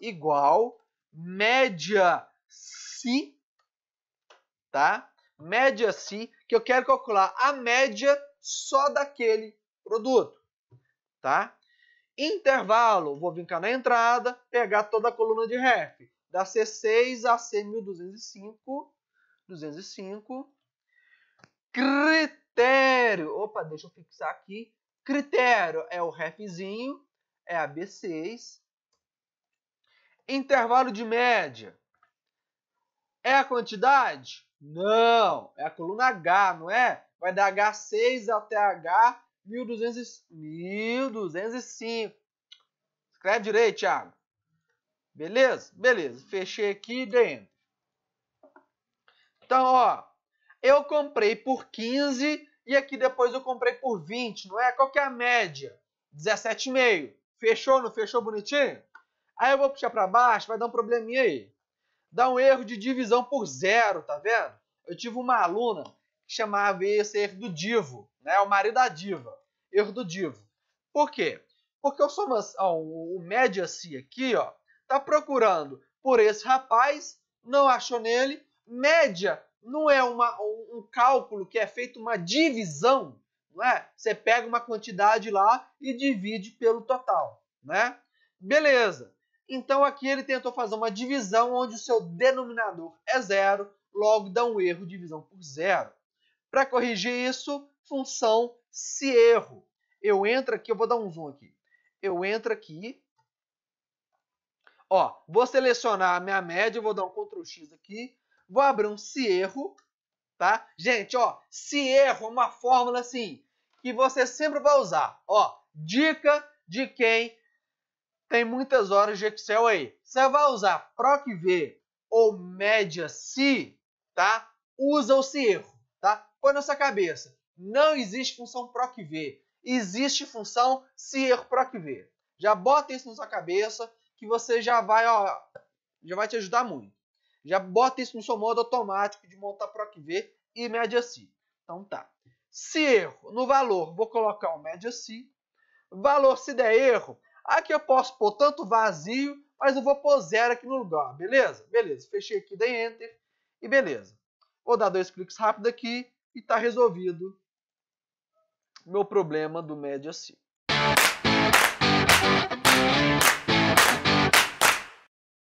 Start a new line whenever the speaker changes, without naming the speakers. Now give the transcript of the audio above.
igual média si, tá? Média si, que eu quero calcular a média só daquele produto, tá? Intervalo, vou cá na entrada, pegar toda a coluna de ref, da C6 a C1205, 205. Critério, opa, deixa eu fixar aqui. Critério é o refzinho, é a B6, Intervalo de média. É a quantidade? Não, é a coluna H, não é? Vai da H6 até H 1205. Escreve direito, Thiago. Beleza? Beleza. Fechei aqui e Então, ó, eu comprei por 15 e aqui depois eu comprei por 20, não é? Qual que é a média? 17,5. Fechou, não fechou bonitinho? Aí eu vou puxar para baixo, vai dar um probleminha aí. Dá um erro de divisão por zero, tá vendo? Eu tive uma aluna que chamava esse erro do divo, né? O marido da diva. Erro do divo. Por quê? Porque o somação, o média si aqui, ó, tá procurando por esse rapaz, não achou nele. Média não é uma, um cálculo que é feito uma divisão, não é? Você pega uma quantidade lá e divide pelo total, né? Beleza. Então aqui ele tentou fazer uma divisão onde o seu denominador é zero, logo dá um erro divisão por zero. Para corrigir isso, função se erro. Eu entro aqui, eu vou dar um zoom aqui. Eu entro aqui. Ó, vou selecionar a minha média, vou dar um Ctrl X aqui. Vou abrir um se erro, tá? Gente, ó, se erro é uma fórmula assim que você sempre vai usar. Ó, dica de quem tem muitas horas de Excel aí. Você vai usar PROCV ou média SI, tá? Usa o se erro, tá? Põe na sua cabeça. Não existe função PROCV, Existe função se erro Já bota isso na sua cabeça que você já vai, ó, já vai te ajudar muito. Já bota isso no seu modo automático de montar PROCV e média SI. Então tá. Se erro no valor, vou colocar o média SI. Valor se der erro, Aqui eu posso pôr tanto vazio, mas eu vou pôr zero aqui no lugar, beleza? Beleza, fechei aqui, dei Enter e beleza. Vou dar dois cliques rápido aqui e está resolvido meu problema do médio C. Assim.